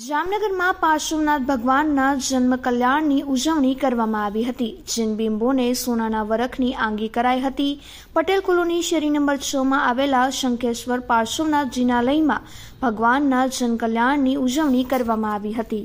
જામનગરમાં પાર્શ્વનાથ ભગવાનના જન્મ કલ્યાણની ઉજવણી કરવામાં આવી હતી બિંબોને સોનાના વરખની આંગી કરાઈ હતી પટેલ કોલોની શેરી નંબર છ માં આવેલા શંખેશ્વર પાર્શ્વનાથ જિનાલયમાં ભગવાનના જનકલ્યાણની ઉજવણી કરવામાં આવી હતી